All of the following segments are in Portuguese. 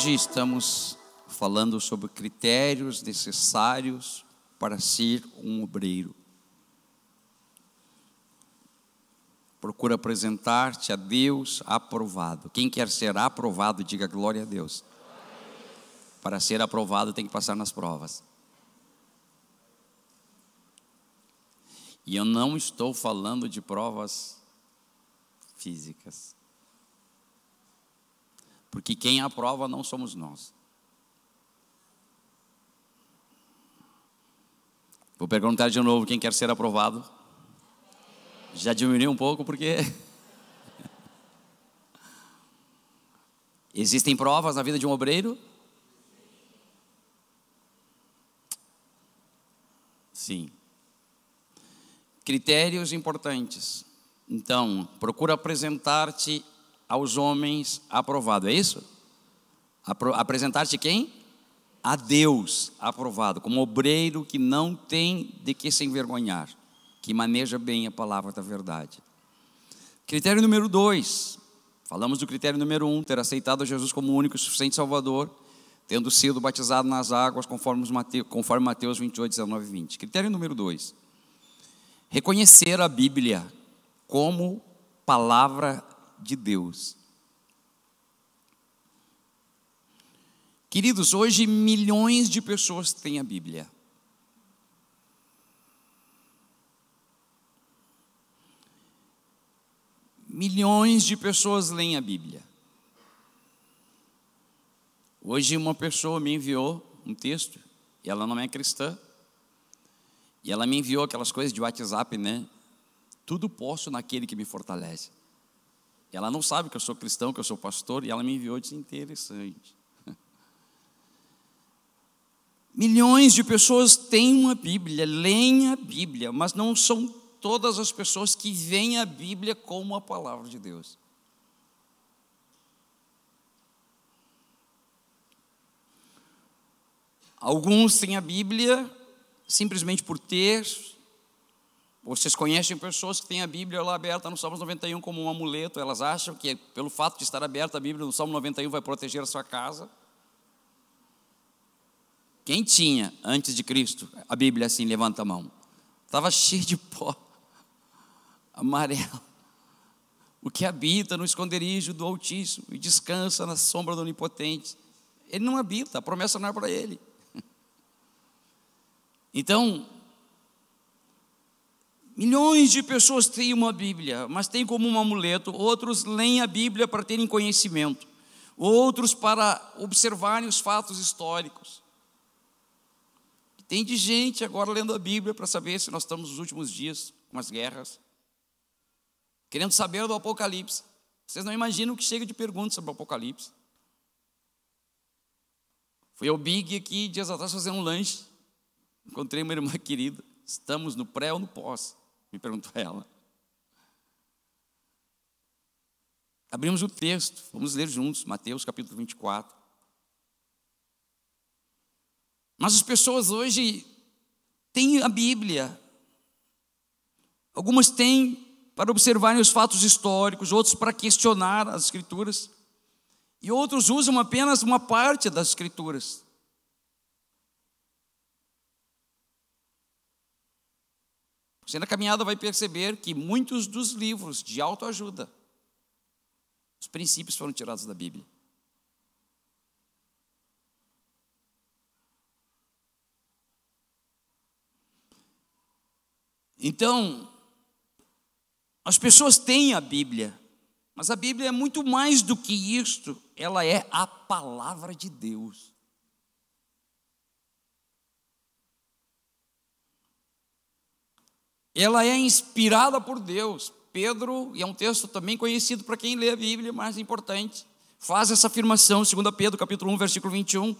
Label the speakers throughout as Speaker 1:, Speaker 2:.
Speaker 1: Hoje estamos falando sobre critérios necessários para ser um obreiro. Procura apresentar-te a Deus aprovado. Quem quer ser aprovado, diga glória a Deus. Para ser aprovado, tem que passar nas provas. E eu não estou falando de provas físicas porque quem aprova não somos nós. Vou perguntar de novo quem quer ser aprovado. Já diminui um pouco porque Existem provas na vida de um obreiro? Sim. Critérios importantes. Então, procura apresentar-te aos homens aprovado, é isso? Apresentar-te quem? A Deus aprovado, como obreiro que não tem de que se envergonhar, que maneja bem a palavra da verdade. Critério número dois, falamos do critério número um, ter aceitado Jesus como único e suficiente Salvador, tendo sido batizado nas águas, conforme Mateus, conforme Mateus 28, 19 e 20. Critério número dois, reconhecer a Bíblia como palavra de Deus. Queridos, hoje milhões de pessoas têm a Bíblia. Milhões de pessoas leem a Bíblia. Hoje uma pessoa me enviou um texto, e ela não é cristã, e ela me enviou aquelas coisas de WhatsApp, né? Tudo posso naquele que me fortalece ela não sabe que eu sou cristão, que eu sou pastor, e ela me enviou disse, interessante. Milhões de pessoas têm uma Bíblia, leem a Bíblia, mas não são todas as pessoas que veem a Bíblia como a palavra de Deus. Alguns têm a Bíblia simplesmente por ter, vocês conhecem pessoas que têm a Bíblia lá aberta no Salmo 91 como um amuleto, elas acham que é pelo fato de estar aberta a Bíblia no Salmo 91 vai proteger a sua casa. Quem tinha antes de Cristo a Bíblia assim, levanta a mão. Estava cheio de pó amarelo. O que habita no esconderijo do Altíssimo e descansa na sombra do Onipotente. Ele não habita, a promessa não é para ele. Então, Milhões de pessoas têm uma Bíblia, mas têm como um amuleto, outros leem a Bíblia para terem conhecimento, outros para observarem os fatos históricos. Tem de gente agora lendo a Bíblia para saber se nós estamos nos últimos dias, com as guerras, querendo saber do Apocalipse. Vocês não imaginam o que chega de perguntas sobre o Apocalipse. Fui ao Big aqui dias atrás fazer um lanche. Encontrei uma irmã querida. Estamos no pré ou no pós? Me perguntou ela. Abrimos o texto, vamos ler juntos, Mateus capítulo 24. Mas as pessoas hoje têm a Bíblia. Algumas têm para observarem os fatos históricos, outros para questionar as Escrituras. E outros usam apenas uma parte das Escrituras. Você na caminhada vai perceber que muitos dos livros de autoajuda, os princípios foram tirados da Bíblia. Então, as pessoas têm a Bíblia, mas a Bíblia é muito mais do que isto, ela é a palavra de Deus. ela é inspirada por Deus. Pedro, e é um texto também conhecido para quem lê a Bíblia, mas é importante, faz essa afirmação, 2 Pedro, capítulo 1, versículo 21.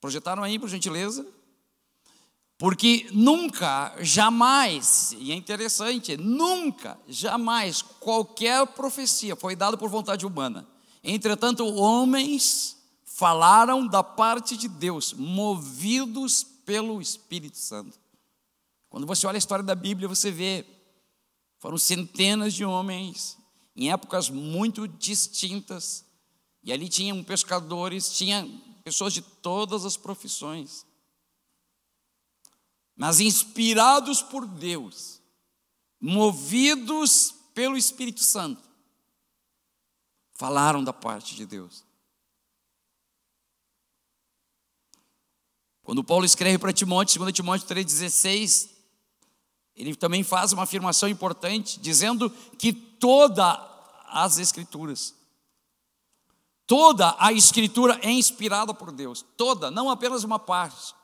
Speaker 1: Projetaram aí, por gentileza? Porque nunca, jamais, e é interessante, nunca, jamais, qualquer profecia foi dada por vontade humana. Entretanto, homens falaram da parte de Deus, movidos pelo Espírito Santo. Quando você olha a história da Bíblia, você vê foram centenas de homens em épocas muito distintas. E ali tinham pescadores, tinha pessoas de todas as profissões. Mas inspirados por Deus, movidos pelo Espírito Santo, falaram da parte de Deus. Quando Paulo escreve para Timóteo, 2 Timóteo 3,16, ele também faz uma afirmação importante, dizendo que todas as Escrituras, toda a Escritura é inspirada por Deus, toda, não apenas uma parte,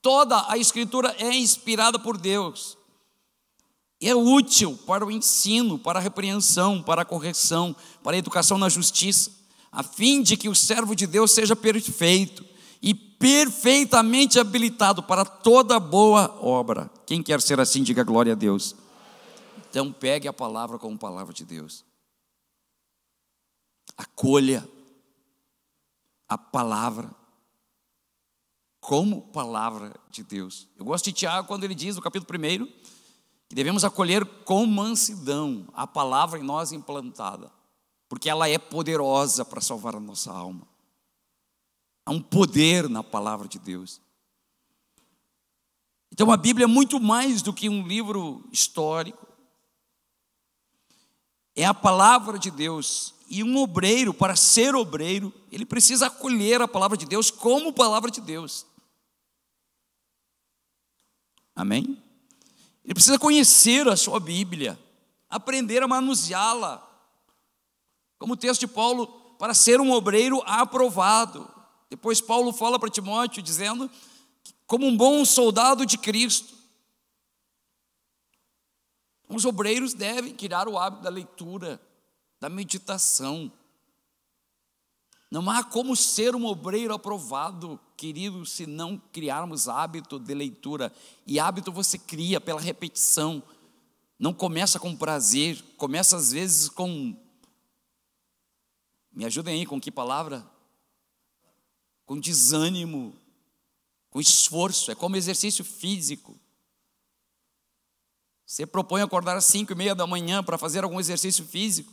Speaker 1: toda a Escritura é inspirada por Deus, e é útil para o ensino, para a repreensão, para a correção, para a educação na justiça, a fim de que o servo de Deus seja perfeito e perfeitamente habilitado para toda boa obra. Quem quer ser assim, diga glória a Deus. Então pegue a palavra como palavra de Deus. Acolha a palavra como palavra de Deus. Eu gosto de Tiago quando ele diz no capítulo 1 que devemos acolher com mansidão a palavra em nós implantada, porque ela é poderosa para salvar a nossa alma. Há um poder na palavra de Deus. Então a Bíblia é muito mais do que um livro histórico. É a palavra de Deus. E um obreiro, para ser obreiro, ele precisa acolher a palavra de Deus como palavra de Deus. Amém? Ele precisa conhecer a sua Bíblia, aprender a manuseá-la. Como o texto de Paulo, para ser um obreiro aprovado. Depois Paulo fala para Timóteo dizendo, como um bom soldado de Cristo, os obreiros devem criar o hábito da leitura, da meditação. Não há como ser um obreiro aprovado, querido, se não criarmos hábito de leitura. E hábito você cria pela repetição. Não começa com prazer, começa às vezes com. Me ajudem aí com que palavra? com desânimo, com esforço, é como exercício físico. Você propõe acordar às cinco e meia da manhã para fazer algum exercício físico,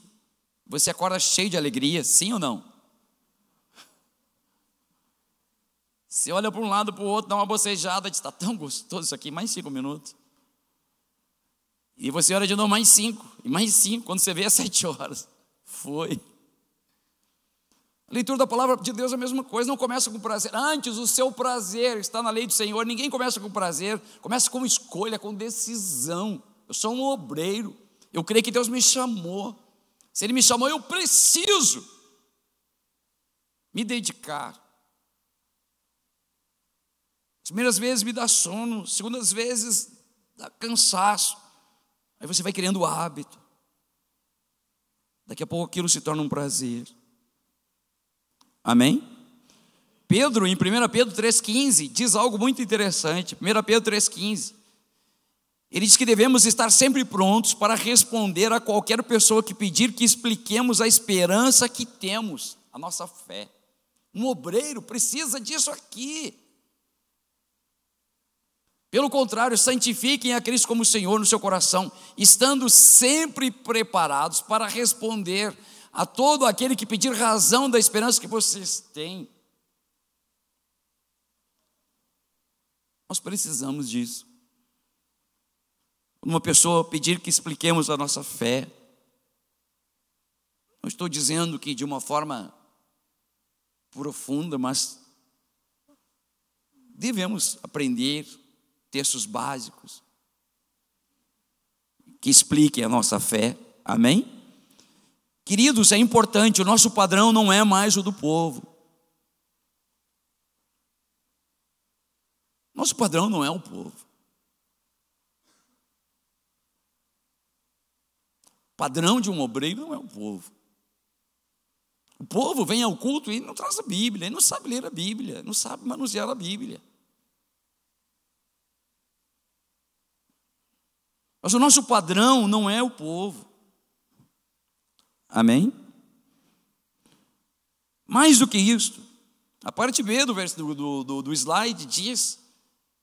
Speaker 1: você acorda cheio de alegria, sim ou não? Você olha para um lado, para o outro, dá uma bocejada, está tão gostoso isso aqui, mais cinco minutos. E você olha de novo, mais cinco, e mais cinco, quando você vê, é sete horas. Foi. A leitura da palavra de Deus é a mesma coisa, não começa com prazer. Antes, o seu prazer está na lei do Senhor. Ninguém começa com prazer, começa com escolha, com decisão. Eu sou um obreiro, eu creio que Deus me chamou. Se Ele me chamou, eu preciso me dedicar. As primeiras vezes me dá sono, as segundas vezes dá cansaço. Aí você vai criando o hábito. Daqui a pouco aquilo se torna um prazer. Amém? Pedro, em 1 Pedro 3,15, diz algo muito interessante. 1 Pedro 3,15. Ele diz que devemos estar sempre prontos para responder a qualquer pessoa que pedir que expliquemos a esperança que temos, a nossa fé. Um obreiro precisa disso aqui. Pelo contrário, santifiquem a Cristo como Senhor no seu coração, estando sempre preparados para responder a todo aquele que pedir razão da esperança que vocês têm. Nós precisamos disso. Quando uma pessoa pedir que expliquemos a nossa fé, não estou dizendo que de uma forma profunda, mas devemos aprender textos básicos que expliquem a nossa fé. Amém? Queridos, é importante, o nosso padrão não é mais o do povo. Nosso padrão não é o povo. O padrão de um obreiro não é o povo. O povo vem ao culto e não traz a Bíblia, ele não sabe ler a Bíblia, não sabe manusear a Bíblia. Mas o nosso padrão não é o povo. Amém? Mais do que isto, a parte B do, verso, do, do, do slide diz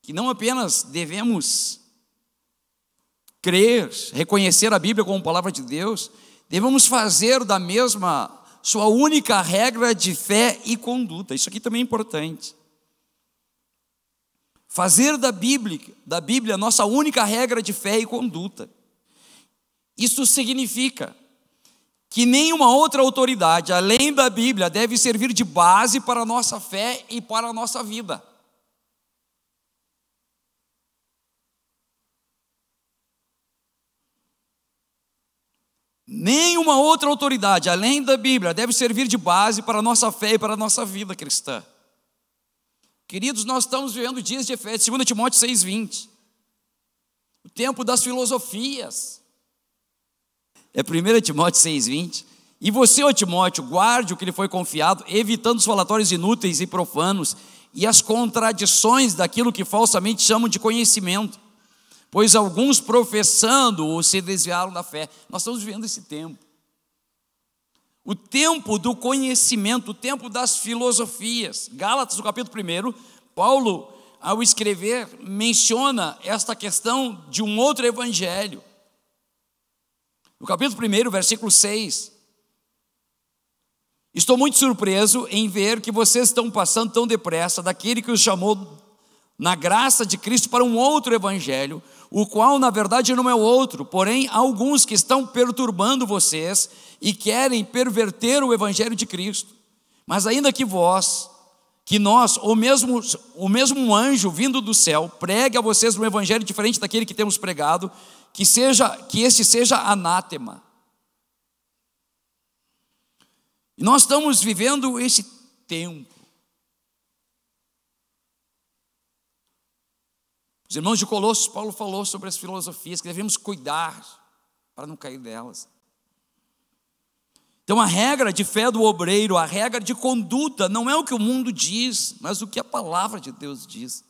Speaker 1: que não apenas devemos crer, reconhecer a Bíblia como palavra de Deus, devemos fazer da mesma sua única regra de fé e conduta. Isso aqui também é importante. Fazer da Bíblia, da Bíblia nossa única regra de fé e conduta. Isso significa que nenhuma outra autoridade além da Bíblia deve servir de base para a nossa fé e para a nossa vida. Nenhuma outra autoridade além da Bíblia deve servir de base para a nossa fé e para a nossa vida cristã. Queridos, nós estamos vivendo dias de fé, 2 Timóteo 6,20. O tempo das filosofias, é 1 Timóteo 6,20. E você, ó Timóteo, guarde o que lhe foi confiado, evitando os falatórios inúteis e profanos e as contradições daquilo que falsamente chamam de conhecimento, pois alguns professando-o se desviaram da fé. Nós estamos vivendo esse tempo. O tempo do conhecimento, o tempo das filosofias. Gálatas, no capítulo 1, Paulo, ao escrever, menciona esta questão de um outro evangelho no capítulo 1, versículo 6. Estou muito surpreso em ver que vocês estão passando tão depressa daquele que os chamou na graça de Cristo para um outro evangelho, o qual na verdade não é outro, porém há alguns que estão perturbando vocês e querem perverter o evangelho de Cristo. Mas ainda que vós, que nós, ou mesmo o mesmo anjo vindo do céu, pregue a vocês um evangelho diferente daquele que temos pregado, que seja que este seja anátema. E nós estamos vivendo esse tempo. Os irmãos de Colossos, Paulo falou sobre as filosofias que devemos cuidar para não cair delas. Então, a regra de fé do obreiro, a regra de conduta, não é o que o mundo diz, mas o que a palavra de Deus diz.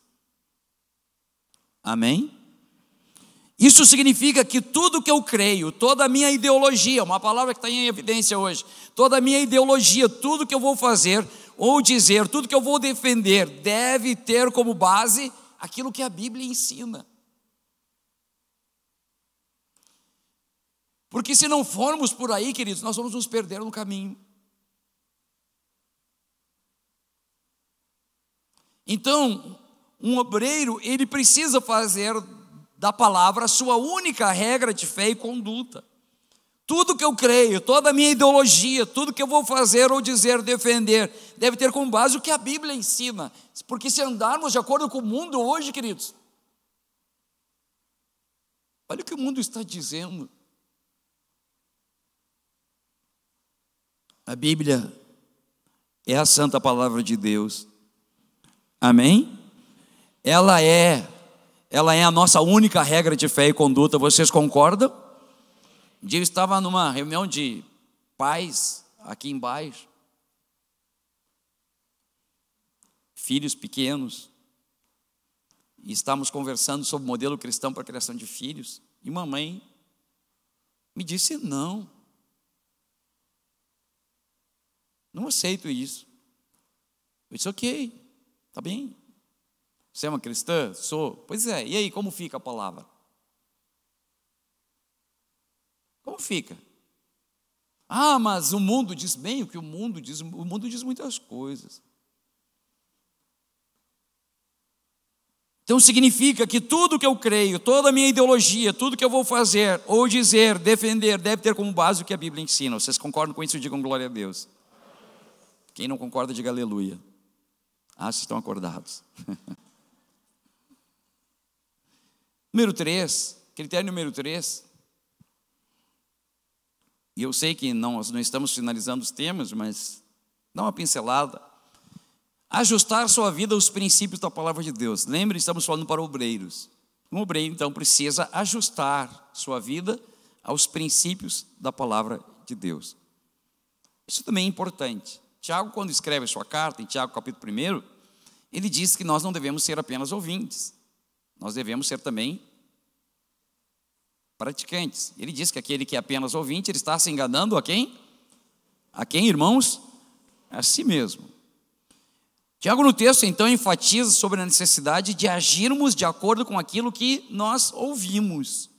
Speaker 1: Amém? Isso significa que tudo que eu creio, toda a minha ideologia, uma palavra que está em evidência hoje, toda a minha ideologia, tudo que eu vou fazer ou dizer, tudo que eu vou defender, deve ter como base aquilo que a Bíblia ensina. Porque se não formos por aí, queridos, nós vamos nos perder no caminho. Então, um obreiro, ele precisa fazer da palavra a sua única regra de fé e conduta. Tudo que eu creio, toda a minha ideologia, tudo que eu vou fazer ou dizer, defender, deve ter como base o que a Bíblia ensina. Porque se andarmos de acordo com o mundo hoje, queridos, olha o que o mundo está dizendo. A Bíblia é a santa palavra de Deus. Amém? Ela é ela é a nossa única regra de fé e conduta. Vocês concordam? Um dia eu estava numa reunião de pais aqui embaixo, filhos pequenos, e estávamos conversando sobre o modelo cristão para a criação de filhos, e mamãe me disse: não, não aceito isso. Eu disse: ok, tá bem, você é uma cristã? Sou. Pois é, e aí, como fica a palavra? Como fica? Ah, mas o mundo diz bem o que o mundo diz, o mundo diz muitas coisas. Então significa que tudo que eu creio, toda a minha ideologia, tudo que eu vou fazer ou dizer, defender, deve ter como base o que a Bíblia ensina. Vocês concordam com isso? Digam glória a Deus. Quem não concorda, diga aleluia. Ah, vocês estão acordados. Número 3, critério número 3. E eu sei que não, não estamos finalizando os temas, mas dá uma pincelada. Ajustar sua vida aos princípios da palavra de Deus. Lembre, estamos falando para obreiros. Um obreiro, então, precisa ajustar sua vida aos princípios da palavra de Deus. Isso também é importante. Tiago, quando escreve a sua carta, em Tiago capítulo 1, ele diz que nós não devemos ser apenas ouvintes nós devemos ser também praticantes. Ele diz que aquele que é apenas ouvinte, ele está se enganando a quem? A quem, irmãos? A si mesmo. Tiago, no texto, então, enfatiza sobre a necessidade de agirmos de acordo com aquilo que nós ouvimos.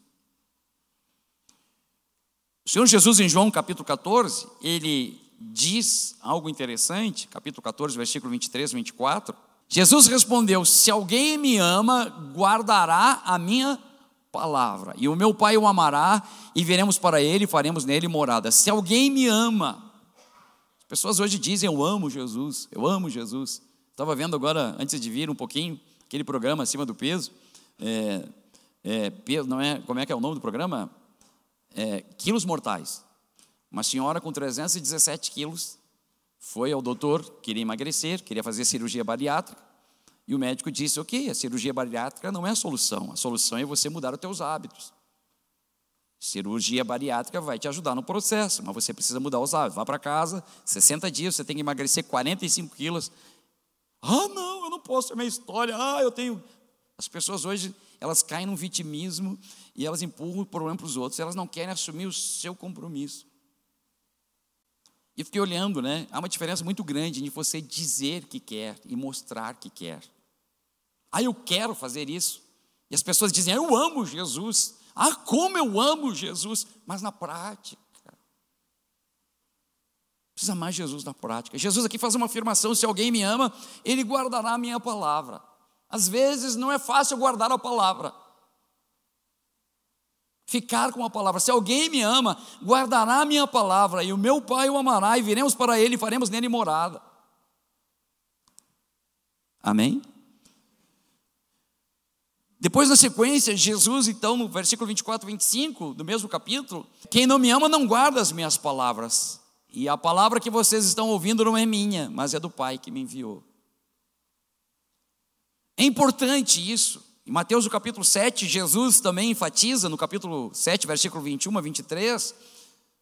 Speaker 1: O Senhor Jesus, em João capítulo 14, ele diz algo interessante, capítulo 14, versículo 23, 24. Jesus respondeu: Se alguém me ama, guardará a minha palavra, e o meu Pai o amará, e viremos para ele, e faremos nele morada. Se alguém me ama, as pessoas hoje dizem: Eu amo Jesus, eu amo Jesus. Estava vendo agora, antes de vir um pouquinho, aquele programa acima do peso. É, é, peso não é, como é que é o nome do programa? É, quilos mortais. Uma senhora com 317 quilos foi ao doutor, queria emagrecer, queria fazer cirurgia bariátrica, e o médico disse: Ok, a cirurgia bariátrica não é a solução, a solução é você mudar os teus hábitos. Cirurgia bariátrica vai te ajudar no processo, mas você precisa mudar os hábitos. Vá para casa, 60 dias, você tem que emagrecer 45 quilos. Ah, não, eu não posso, é minha história. Ah, eu tenho. As pessoas hoje, elas caem num vitimismo e elas empurram o problema para os outros, elas não querem assumir o seu compromisso. E fiquei olhando, né? Há uma diferença muito grande de você dizer que quer e mostrar que quer. Ah, eu quero fazer isso. E as pessoas dizem, ah, eu amo Jesus. Ah, como eu amo Jesus. Mas na prática. Precisa amar Jesus na prática. Jesus aqui faz uma afirmação: se alguém me ama, ele guardará a minha palavra. Às vezes não é fácil guardar a palavra ficar com a palavra. Se alguém me ama, guardará a minha palavra, e o meu Pai o amará, e viremos para ele e faremos nele morada. Amém? Depois, na sequência, Jesus, então, no versículo 24 e 25 do mesmo capítulo: Quem não me ama não guarda as minhas palavras, e a palavra que vocês estão ouvindo não é minha, mas é do Pai que me enviou. É importante isso. Em Mateus, no capítulo 7, Jesus também enfatiza, no capítulo 7, versículo 21 a 23,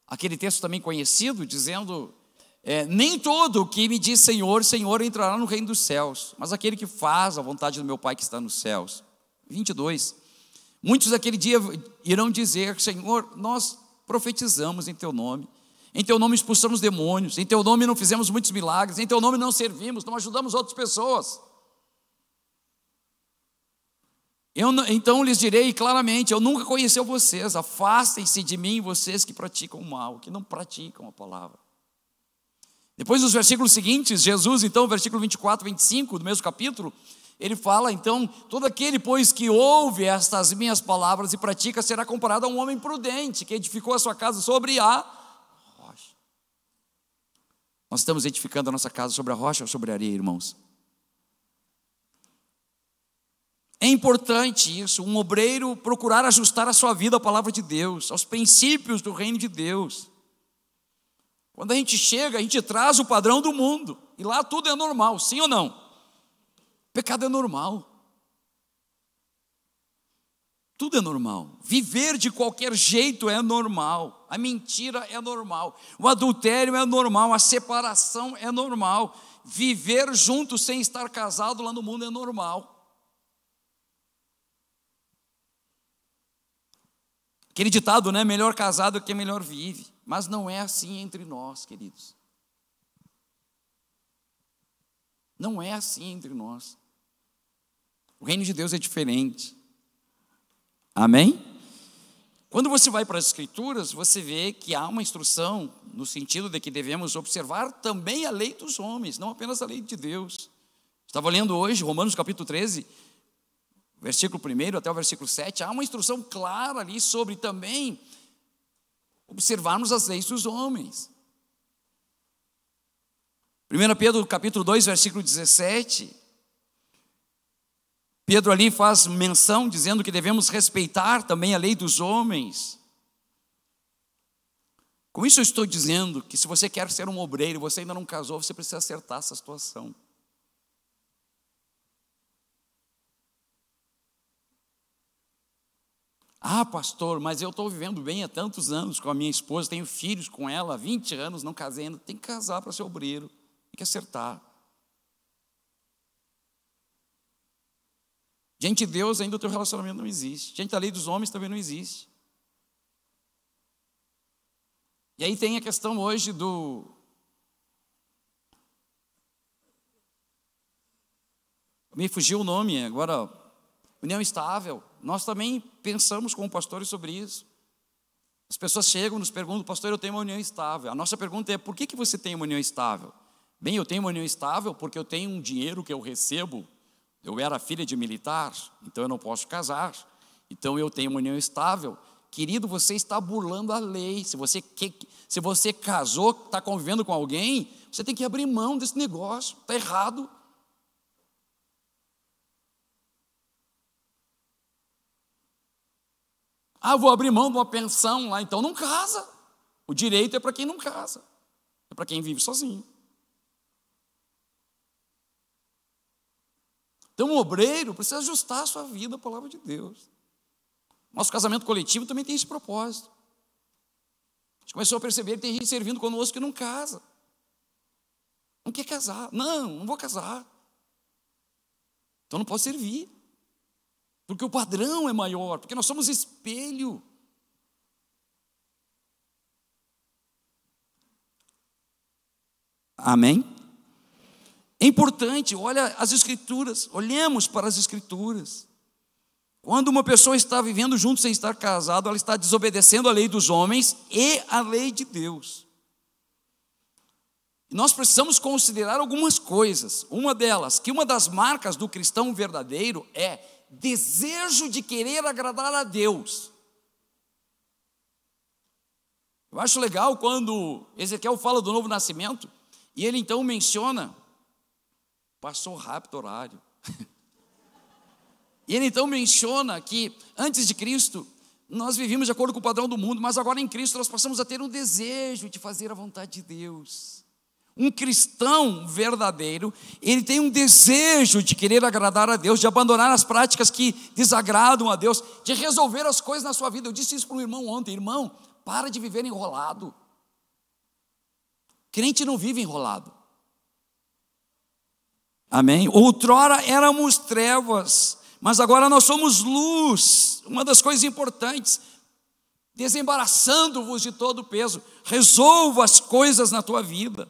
Speaker 1: aquele texto também conhecido, dizendo: é, Nem todo que me diz Senhor, Senhor entrará no reino dos céus, mas aquele que faz a vontade do meu Pai que está nos céus. 22. Muitos daquele dia irão dizer: Senhor, nós profetizamos em teu nome. Em teu nome expulsamos demônios, em teu nome não fizemos muitos milagres, em teu nome não servimos, não ajudamos outras pessoas. Eu, então lhes direi claramente: eu nunca conheci vocês, afastem-se de mim, vocês que praticam o mal, que não praticam a palavra. Depois, nos versículos seguintes, Jesus, então, versículo 24, 25 do mesmo capítulo, ele fala então: todo aquele, pois, que ouve estas minhas palavras e pratica, será comparado a um homem prudente que edificou a sua casa sobre a rocha. Nós estamos edificando a nossa casa sobre a rocha ou sobre a areia, irmãos? É importante isso, um obreiro procurar ajustar a sua vida à palavra de Deus, aos princípios do reino de Deus. Quando a gente chega, a gente traz o padrão do mundo, e lá tudo é normal, sim ou não? Pecado é normal. Tudo é normal. Viver de qualquer jeito é normal. A mentira é normal. O adultério é normal. A separação é normal. Viver junto sem estar casado lá no mundo é normal. Aquele ditado, né? Melhor casado que melhor vive. Mas não é assim entre nós, queridos. Não é assim entre nós. O reino de Deus é diferente. Amém? Quando você vai para as Escrituras, você vê que há uma instrução no sentido de que devemos observar também a lei dos homens, não apenas a lei de Deus. Estava lendo hoje Romanos capítulo 13, versículo 1 até o versículo 7, há uma instrução clara ali sobre também observarmos as leis dos homens. 1 Pedro capítulo 2, versículo 17. Pedro ali faz menção dizendo que devemos respeitar também a lei dos homens. Com isso eu estou dizendo que se você quer ser um obreiro, você ainda não casou, você precisa acertar essa situação. Ah, pastor, mas eu estou vivendo bem há tantos anos com a minha esposa, tenho filhos com ela há 20 anos, não casando, Tem que casar para ser obreiro, tem que acertar. Gente de Deus, ainda o teu relacionamento não existe. gente da lei dos homens também não existe. E aí tem a questão hoje do. Me fugiu o nome agora. União estável. Nós também pensamos como pastores sobre isso. As pessoas chegam, nos perguntam, pastor, eu tenho uma união estável. A nossa pergunta é, por que, que você tem uma união estável? Bem, eu tenho uma união estável porque eu tenho um dinheiro que eu recebo. Eu era filha de militar, então eu não posso casar. Então eu tenho uma união estável. Querido, você está burlando a lei. Se você, que, se você casou, está convivendo com alguém, você tem que abrir mão desse negócio. Está errado. Ah, vou abrir mão de uma pensão lá, então não casa. O direito é para quem não casa, é para quem vive sozinho. Então, o um obreiro precisa ajustar a sua vida à palavra de Deus. Nosso casamento coletivo também tem esse propósito. A gente começou a perceber que tem gente servindo conosco que não casa. Não quer casar. Não, não vou casar. Então não posso servir porque o padrão é maior, porque nós somos espelho. Amém? É importante, olha as escrituras, olhemos para as escrituras. Quando uma pessoa está vivendo junto sem estar casado, ela está desobedecendo a lei dos homens e a lei de Deus. nós precisamos considerar algumas coisas. Uma delas, que uma das marcas do cristão verdadeiro é desejo de querer agradar a Deus. Eu acho legal quando Ezequiel fala do novo nascimento e ele então menciona, passou rápido o horário. e ele então menciona que antes de Cristo nós vivíamos de acordo com o padrão do mundo, mas agora em Cristo nós passamos a ter um desejo de fazer a vontade de Deus. Um cristão verdadeiro, ele tem um desejo de querer agradar a Deus, de abandonar as práticas que desagradam a Deus, de resolver as coisas na sua vida. Eu disse isso para um irmão ontem: irmão, para de viver enrolado. Crente não vive enrolado. Amém? Outrora éramos trevas, mas agora nós somos luz. Uma das coisas importantes desembaraçando-vos de todo o peso. Resolva as coisas na tua vida.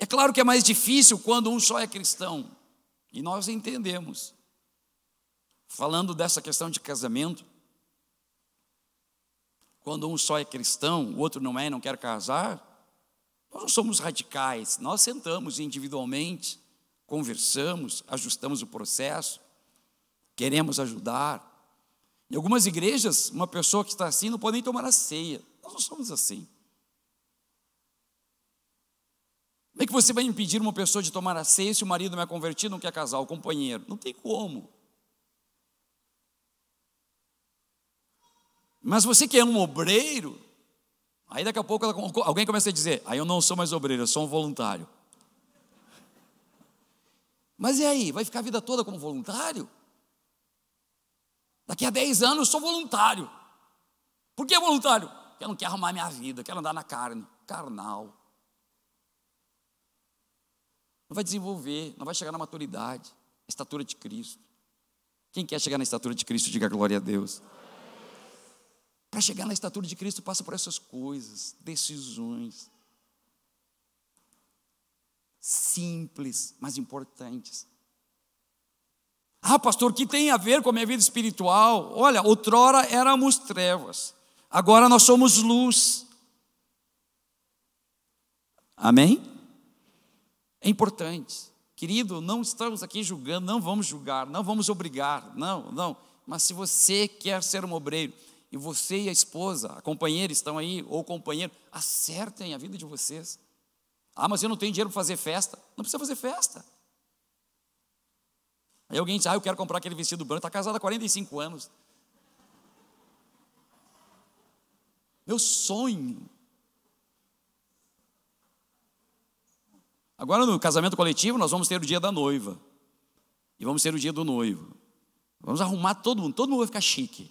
Speaker 1: É claro que é mais difícil quando um só é cristão, e nós entendemos. Falando dessa questão de casamento, quando um só é cristão, o outro não é, não quer casar, nós não somos radicais, nós sentamos individualmente, conversamos, ajustamos o processo, queremos ajudar. Em algumas igrejas, uma pessoa que está assim não pode nem tomar a ceia. Nós não somos assim. Como é que você vai impedir uma pessoa de tomar a ceia se o marido não é convertido, não quer casar, o companheiro? Não tem como. Mas você que é um obreiro, aí daqui a pouco ela, alguém começa a dizer: aí ah, eu não sou mais obreiro, eu sou um voluntário. Mas e aí? Vai ficar a vida toda como voluntário? Daqui a 10 anos eu sou voluntário. Por que voluntário? Porque eu não quero arrumar minha vida, quero andar na carne, carnal não vai desenvolver, não vai chegar na maturidade, na estatura de Cristo. Quem quer chegar na estatura de Cristo, diga glória a Deus. Para chegar na estatura de Cristo, passa por essas coisas, decisões simples, mas importantes. Ah, pastor, o que tem a ver com a minha vida espiritual? Olha, outrora éramos trevas, agora nós somos luz. Amém? É importante. Querido, não estamos aqui julgando, não vamos julgar, não vamos obrigar, não, não. Mas se você quer ser um obreiro e você e a esposa, a companheira estão aí, ou companheiro, acertem a vida de vocês. Ah, mas eu não tenho dinheiro para fazer festa. Não precisa fazer festa. Aí alguém diz, ah, eu quero comprar aquele vestido branco, está casado há 45 anos. Meu sonho Agora, no casamento coletivo, nós vamos ter o dia da noiva. E vamos ter o dia do noivo. Vamos arrumar todo mundo. Todo mundo vai ficar chique.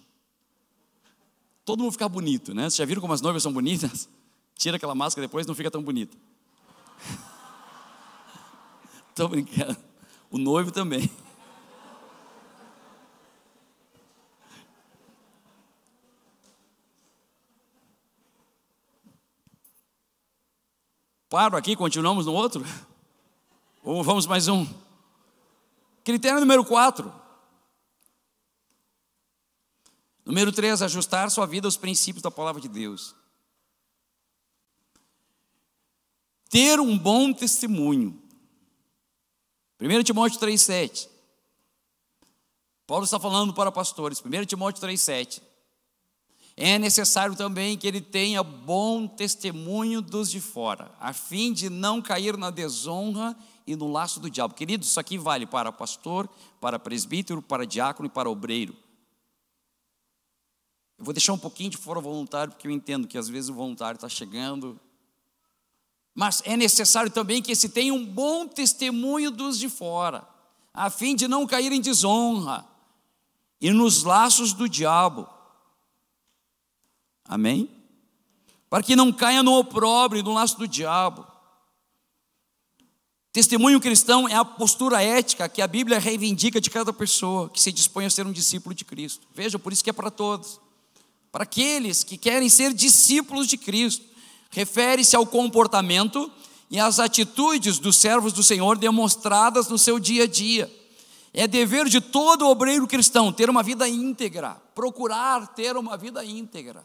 Speaker 1: Todo mundo vai ficar bonito, né? Vocês já viram como as noivas são bonitas? Tira aquela máscara depois não fica tão bonita. Estou brincando. O noivo também. Paro aqui continuamos no outro. Ou vamos mais um. Critério número 4. Número 3, ajustar sua vida aos princípios da palavra de Deus. Ter um bom testemunho. 1 Timóteo 3,7. Paulo está falando para pastores. 1 Timóteo 3,7. É necessário também que ele tenha bom testemunho dos de fora, a fim de não cair na desonra e no laço do diabo. Queridos, isso aqui vale para pastor, para presbítero, para diácono e para obreiro. Eu vou deixar um pouquinho de fora voluntário, porque eu entendo que às vezes o voluntário está chegando. Mas é necessário também que se tenha um bom testemunho dos de fora, a fim de não cair em desonra e nos laços do diabo Amém? Para que não caia no opróbrio, no laço do diabo. Testemunho cristão é a postura ética que a Bíblia reivindica de cada pessoa que se dispõe a ser um discípulo de Cristo. Veja, por isso que é para todos. Para aqueles que querem ser discípulos de Cristo, refere-se ao comportamento e às atitudes dos servos do Senhor demonstradas no seu dia a dia. É dever de todo obreiro cristão ter uma vida íntegra, procurar ter uma vida íntegra.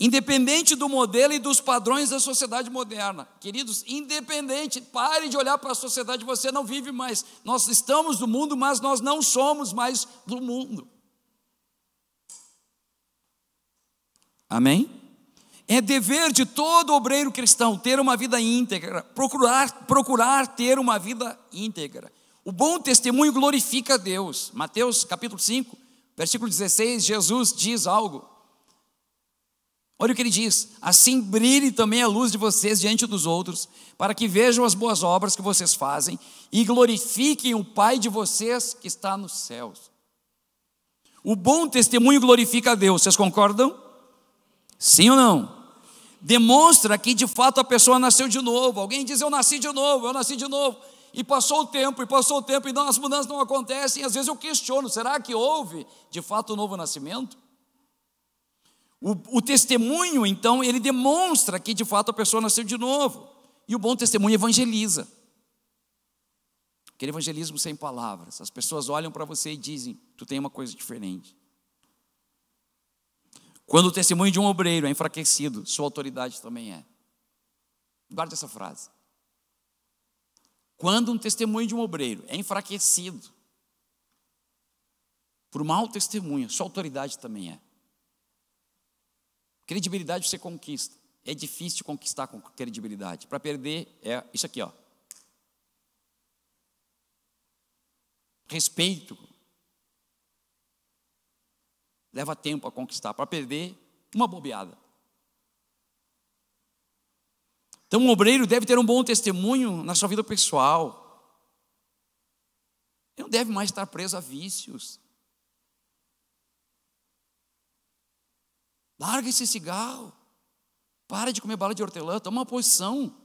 Speaker 1: Independente do modelo e dos padrões da sociedade moderna. Queridos, independente, pare de olhar para a sociedade, você não vive mais. Nós estamos do mundo, mas nós não somos mais do mundo. Amém? É dever de todo obreiro cristão ter uma vida íntegra, procurar, procurar ter uma vida íntegra. O bom testemunho glorifica a Deus. Mateus capítulo 5, versículo 16, Jesus diz algo Olha o que ele diz: assim brilhe também a luz de vocês diante dos outros, para que vejam as boas obras que vocês fazem e glorifiquem o Pai de vocês que está nos céus. O bom testemunho glorifica a Deus, vocês concordam? Sim ou não? Demonstra que de fato a pessoa nasceu de novo. Alguém diz: Eu nasci de novo, eu nasci de novo. E passou o tempo, e passou o tempo, e não, as mudanças não acontecem. E às vezes eu questiono: será que houve de fato o um novo nascimento? O, o testemunho, então, ele demonstra que de fato a pessoa nasceu de novo. E o bom testemunho evangeliza. Aquele evangelismo sem palavras. As pessoas olham para você e dizem: Tu tem uma coisa diferente. Quando o testemunho de um obreiro é enfraquecido, sua autoridade também é. Guarde essa frase. Quando um testemunho de um obreiro é enfraquecido por mau testemunho, sua autoridade também é. Credibilidade você conquista. É difícil conquistar com credibilidade. Para perder é isso aqui, ó. Respeito. Leva tempo a conquistar. Para perder, uma bobeada. Então, um obreiro deve ter um bom testemunho na sua vida pessoal. Ele não deve mais estar preso a vícios. Larga esse cigarro. Para de comer bala de hortelã, toma uma posição.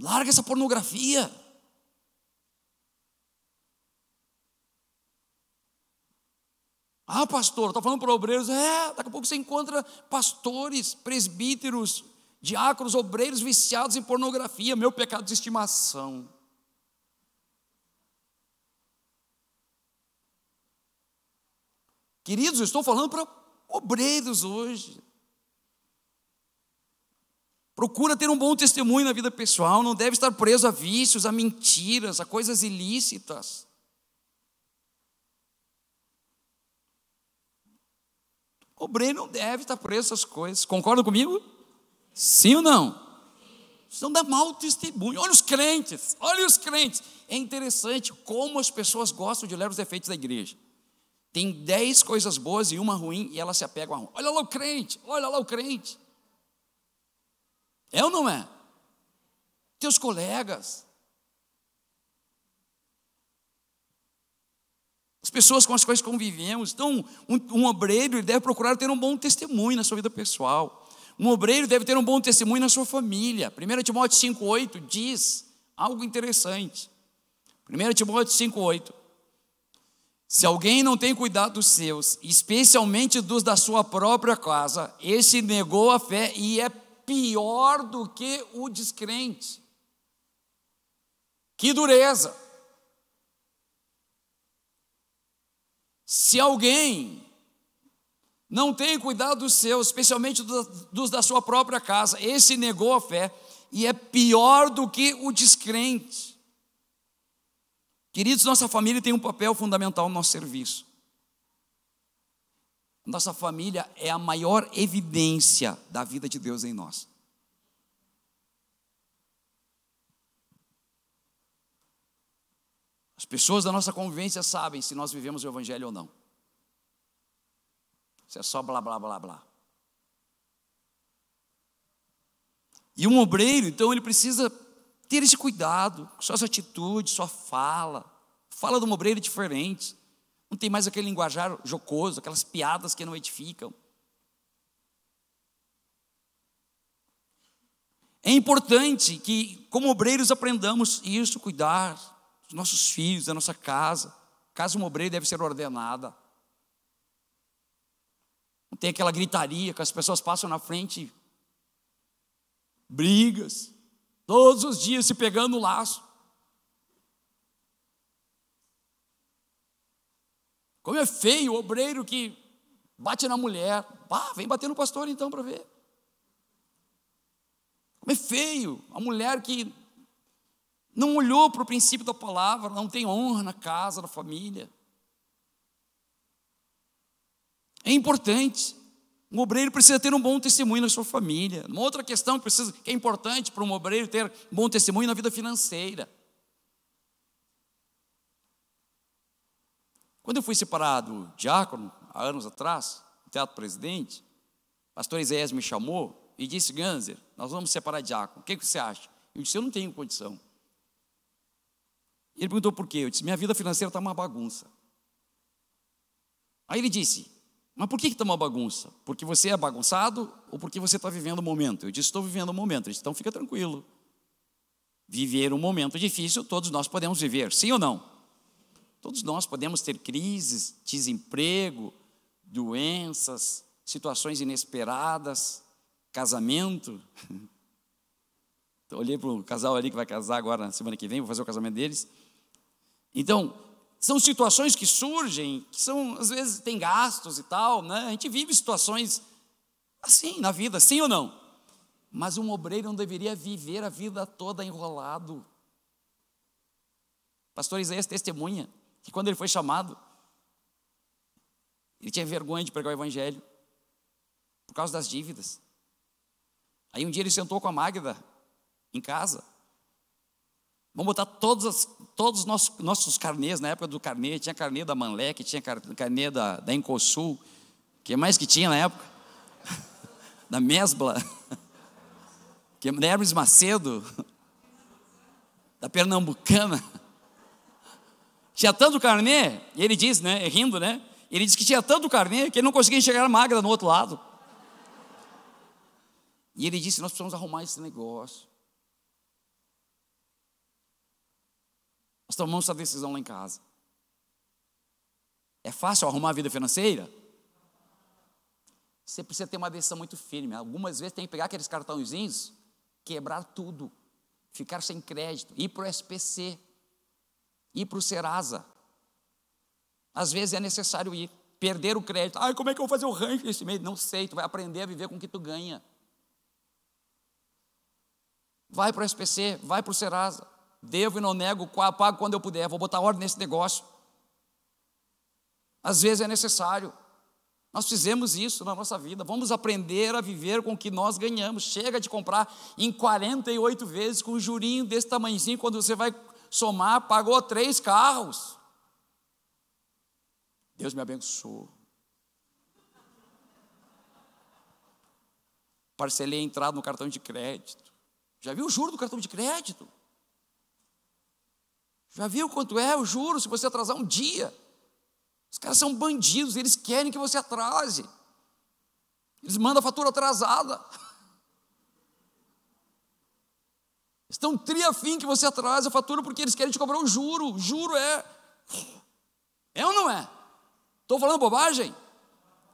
Speaker 1: Larga essa pornografia. Ah, pastor, está falando para obreiros. É, daqui a pouco você encontra pastores, presbíteros, diáconos, obreiros viciados em pornografia, meu pecado de estimação. Queridos, eu estou falando para obreiros hoje. Procura ter um bom testemunho na vida pessoal, não deve estar preso a vícios, a mentiras, a coisas ilícitas. O Obreiro não deve estar preso a essas coisas. Concorda comigo? Sim ou não? não dá mau testemunho. Olha os crentes, olha os crentes. É interessante como as pessoas gostam de levar os efeitos da igreja. Tem dez coisas boas e uma ruim, e ela se apega a uma. Olha lá o crente, olha lá o crente. É ou não é? Teus colegas. As pessoas com as quais convivemos. Então, um, um obreiro deve procurar ter um bom testemunho na sua vida pessoal. Um obreiro deve ter um bom testemunho na sua família. 1 Timóteo 5,8 diz algo interessante. 1 Timóteo 5,8 se alguém não tem cuidado dos seus, especialmente dos da sua própria casa, esse negou a fé e é pior do que o descrente. Que dureza! Se alguém não tem cuidado dos seus, especialmente dos da sua própria casa, esse negou a fé e é pior do que o descrente. Queridos, nossa família tem um papel fundamental no nosso serviço. Nossa família é a maior evidência da vida de Deus em nós. As pessoas da nossa convivência sabem se nós vivemos o Evangelho ou não. Isso é só blá, blá, blá, blá. E um obreiro, então, ele precisa ter esse cuidado com suas atitudes, sua fala. Fala de uma obreira diferente. Não tem mais aquele linguajar jocoso, aquelas piadas que não edificam. É importante que, como obreiros, aprendamos isso, cuidar dos nossos filhos, da nossa casa. Casa uma obreira deve ser ordenada. Não tem aquela gritaria que as pessoas passam na frente, brigas. Todos os dias se pegando o laço. Como é feio o obreiro que bate na mulher. Ah, vem bater no pastor então para ver. Como é feio a mulher que não olhou para o princípio da palavra, não tem honra na casa, na família. É importante um obreiro precisa ter um bom testemunho na sua família. Uma outra questão que, precisa, que é importante para um obreiro ter um bom testemunho na vida financeira. Quando eu fui separado diácono, há anos atrás, no Teatro Presidente, o pastor Isaías me chamou e disse: Ganzer, nós vamos separar diácono, o que, é que você acha? Eu disse: Eu não tenho condição. Ele perguntou por quê? Eu disse: Minha vida financeira está uma bagunça. Aí ele disse: mas por que está uma bagunça? Porque você é bagunçado ou porque você está vivendo o um momento? Eu disse, estou vivendo o um momento. Disse, então fica tranquilo. Viver um momento difícil, todos nós podemos viver, sim ou não? Todos nós podemos ter crises, desemprego, doenças, situações inesperadas, casamento. Então, olhei para um casal ali que vai casar agora na semana que vem, vou fazer o casamento deles. Então, são situações que surgem, que são, às vezes, tem gastos e tal, né? A gente vive situações assim na vida, sim ou não? Mas um obreiro não deveria viver a vida toda enrolado. Pastor Isaías testemunha que quando ele foi chamado, ele tinha vergonha de pregar o evangelho por causa das dívidas. Aí um dia ele sentou com a Magda em casa Vamos botar as, todos os nossos, nossos carnês, na época do carnê, tinha carnê da Manlec, tinha carnê da, da Encosul, que mais que tinha na época? da Mesbla, que da Hermes Macedo, da Pernambucana. Tinha tanto carnê, e ele diz, né, rindo, né? Ele diz que tinha tanto carnê que ele não conseguia enxergar a magra no outro lado. E ele disse: Nós precisamos arrumar esse negócio. Nós tomamos essa decisão lá em casa. É fácil arrumar a vida financeira? Você precisa ter uma decisão muito firme. Algumas vezes tem que pegar aqueles cartãozinhos, quebrar tudo, ficar sem crédito, ir para o SPC, ir para o Serasa. Às vezes é necessário ir, perder o crédito. Ai, como é que eu vou fazer o rancho esse mês? Não sei, tu vai aprender a viver com o que tu ganha. Vai para o SPC, vai para o Serasa. Devo e não nego, pago quando eu puder, vou botar ordem nesse negócio. Às vezes é necessário. Nós fizemos isso na nossa vida. Vamos aprender a viver com o que nós ganhamos. Chega de comprar em 48 vezes com um jurinho desse tamanhozinho, quando você vai somar, pagou três carros. Deus me abençoou. Parcelei a entrada no cartão de crédito. Já viu o juro do cartão de crédito? Já viu quanto é o juro se você atrasar um dia? Os caras são bandidos, eles querem que você atrase. Eles mandam a fatura atrasada. Estão triafim que você atrasa a fatura porque eles querem te cobrar o juro. O juro é. É ou não é? Estou falando bobagem?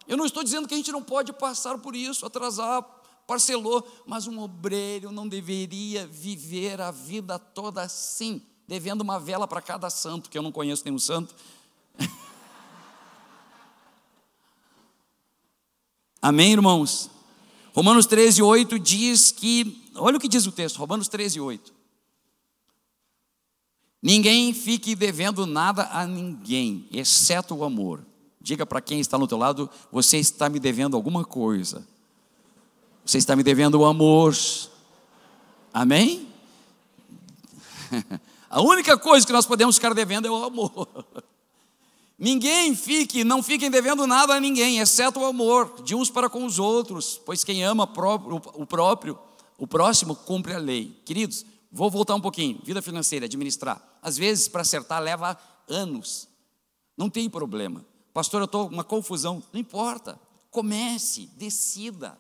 Speaker 1: Eu não estou dizendo que a gente não pode passar por isso, atrasar, parcelou, mas um obreiro não deveria viver a vida toda assim devendo uma vela para cada santo, que eu não conheço nenhum santo. Amém, irmãos? Romanos 13, 8 diz que, olha o que diz o texto, Romanos 13, 8. Ninguém fique devendo nada a ninguém, exceto o amor. Diga para quem está no teu lado, você está me devendo alguma coisa. Você está me devendo o amor. Amém? A única coisa que nós podemos ficar devendo é o amor. Ninguém fique, não fiquem devendo nada a ninguém, exceto o amor de uns para com os outros, pois quem ama o próprio, o próximo cumpre a lei. Queridos, vou voltar um pouquinho. Vida financeira, administrar. Às vezes para acertar leva anos. Não tem problema. Pastor, eu estou com uma confusão. Não importa. Comece, decida.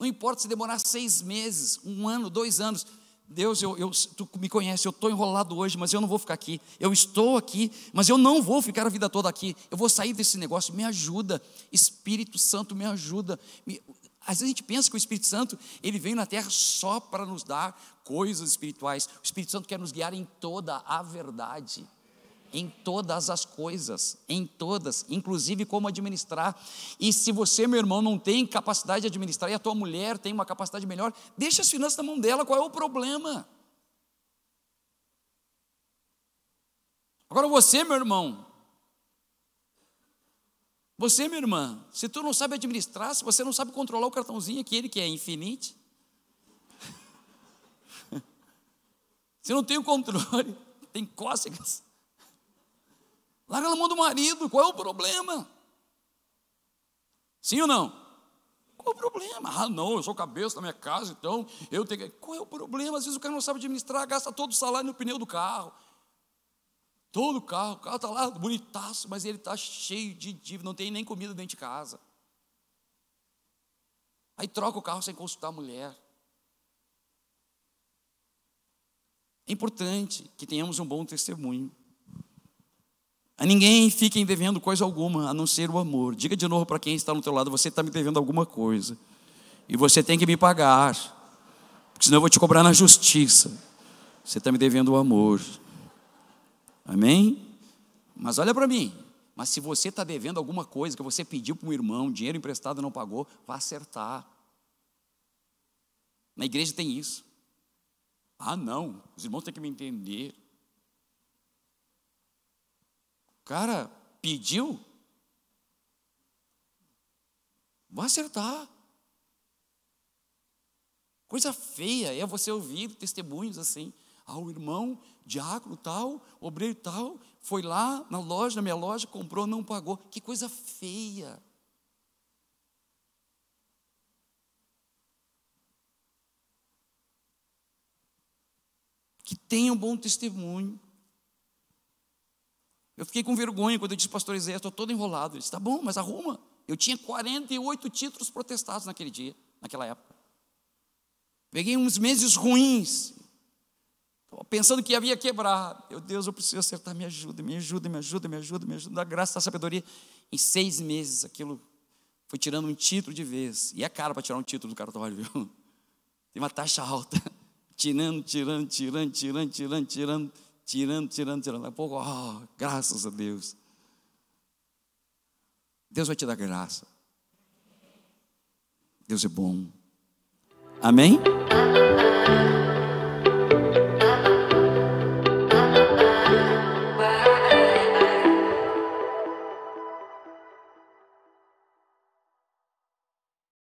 Speaker 1: Não importa se demorar seis meses, um ano, dois anos. Deus, eu, eu, tu me conhece, eu estou enrolado hoje, mas eu não vou ficar aqui. Eu estou aqui, mas eu não vou ficar a vida toda aqui. Eu vou sair desse negócio. Me ajuda, Espírito Santo, me ajuda. Me... Às vezes a gente pensa que o Espírito Santo ele veio na Terra só para nos dar coisas espirituais. O Espírito Santo quer nos guiar em toda a verdade em todas as coisas, em todas, inclusive como administrar. E se você, meu irmão, não tem capacidade de administrar e a tua mulher tem uma capacidade melhor, deixa as finanças na mão dela, qual é o problema? Agora você, meu irmão, você, minha irmã, se tu não sabe administrar, se você não sabe controlar o cartãozinho ele que é infinito, você não tem o controle, tem cócegas. Larga a mão do marido, qual é o problema? Sim ou não? Qual é o problema? Ah, não, eu sou cabeça da minha casa, então eu tenho que. Qual é o problema? Às vezes o cara não sabe administrar, gasta todo o salário no pneu do carro. Todo o carro, o carro está lá bonitaço, mas ele está cheio de dívida, não tem nem comida dentro de casa. Aí troca o carro sem consultar a mulher. É importante que tenhamos um bom testemunho. A ninguém fiquem devendo coisa alguma, a não ser o amor. Diga de novo para quem está no teu lado, você está me devendo alguma coisa. E você tem que me pagar. Porque senão eu vou te cobrar na justiça. Você está me devendo o amor. Amém? Mas olha para mim. Mas se você está devendo alguma coisa que você pediu para um irmão, dinheiro emprestado não pagou, vá acertar. Na igreja tem isso. Ah, não, os irmãos têm que me entender cara pediu, vai acertar. Coisa feia é você ouvir testemunhos assim. Ah, o irmão, diácono tal, obreiro tal, foi lá na loja, na minha loja, comprou, não pagou. Que coisa feia. Que tenha um bom testemunho. Eu fiquei com vergonha quando eu disse, pastor Isaías, estou todo enrolado. Ele disse, tá bom, mas arruma. Eu tinha 48 títulos protestados naquele dia, naquela época. Peguei uns meses ruins, pensando que havia quebrar. Meu Deus, eu preciso acertar, me ajuda, me ajuda, me ajuda, me ajuda, me ajuda, Da graça, da sabedoria. Em seis meses, aquilo foi tirando um título de vez. E é caro para tirar um título do cartório, viu? Tem uma taxa alta. Tirando, tirando, tirando, tirando, tirando, tirando tirando, tirando, tirando. Daqui a pouco, oh, graças a Deus. Deus vai te dar graça. Deus é bom. Amém?